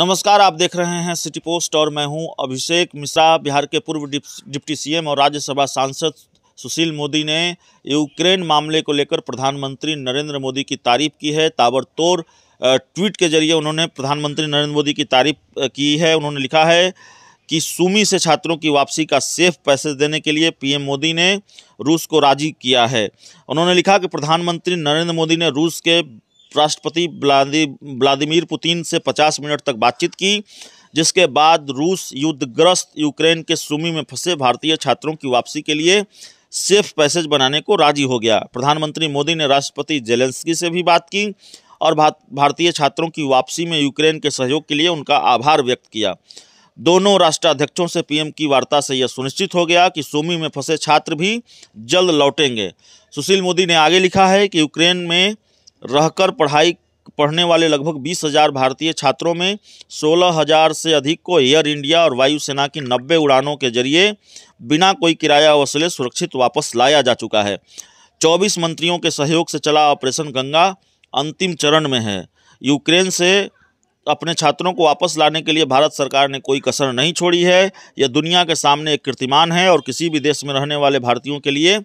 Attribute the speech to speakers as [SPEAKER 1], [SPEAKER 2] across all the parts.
[SPEAKER 1] नमस्कार आप देख रहे हैं सिटी पोस्ट और मैं हूं अभिषेक मिश्रा बिहार के पूर्व डिप्टी सीएम और राज्यसभा सांसद सुशील मोदी ने यूक्रेन मामले को लेकर प्रधानमंत्री नरेंद्र मोदी की तारीफ की है ताबड़तोड़ ट्वीट के जरिए उन्होंने प्रधानमंत्री नरेंद्र मोदी की तारीफ की है उन्होंने लिखा है कि सूमी से छात्रों की वापसी का सेफ पैसेज देने के लिए पीएम मोदी ने रूस को राजी किया है उन्होंने लिखा कि प्रधानमंत्री नरेंद्र मोदी ने रूस के राष्ट्रपति व्लादि व्लादिमीर पुतिन से 50 मिनट तक बातचीत की जिसके बाद रूस युद्धग्रस्त यूक्रेन के सुमी में फंसे भारतीय छात्रों की वापसी के लिए सेफ पैसेज बनाने को राजी हो गया प्रधानमंत्री मोदी ने राष्ट्रपति जेलेंस्की से भी बात की और भारतीय छात्रों की वापसी में यूक्रेन के सहयोग के लिए उनका आभार व्यक्त किया दोनों राष्ट्राध्यक्षों से पीएम की वार्ता से यह सुनिश्चित हो गया कि सोमी में फंसे छात्र भी जल्द लौटेंगे सुशील मोदी ने आगे लिखा है कि यूक्रेन में रहकर पढ़ाई पढ़ने वाले लगभग बीस हजार भारतीय छात्रों में सोलह हजार से अधिक को एयर इंडिया और वायुसेना की नब्बे उड़ानों के जरिए बिना कोई किराया वसूले सुरक्षित वापस लाया जा चुका है चौबीस मंत्रियों के सहयोग से चला ऑपरेशन गंगा अंतिम चरण में है यूक्रेन से अपने छात्रों को वापस लाने के लिए भारत सरकार ने कोई कसर नहीं छोड़ी है यह दुनिया के सामने एक कीर्तिमान है और किसी भी देश में रहने वाले भारतीयों के लिए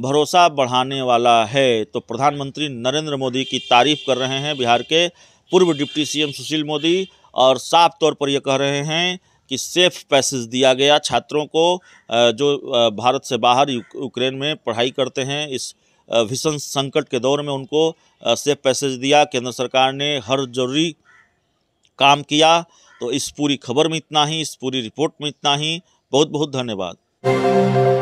[SPEAKER 1] भरोसा बढ़ाने वाला है तो प्रधानमंत्री नरेंद्र मोदी की तारीफ कर रहे हैं बिहार के पूर्व डिप्टी सीएम सुशील मोदी और साफ तौर पर यह कह रहे हैं कि सेफ पैसेज दिया गया छात्रों को जो भारत से बाहर यूक्रेन में पढ़ाई करते हैं इस भीषण संकट के दौर में उनको सेफ पैसेज दिया केंद्र सरकार ने हर जरूरी काम किया तो इस पूरी खबर में इतना ही इस पूरी रिपोर्ट में इतना ही बहुत बहुत धन्यवाद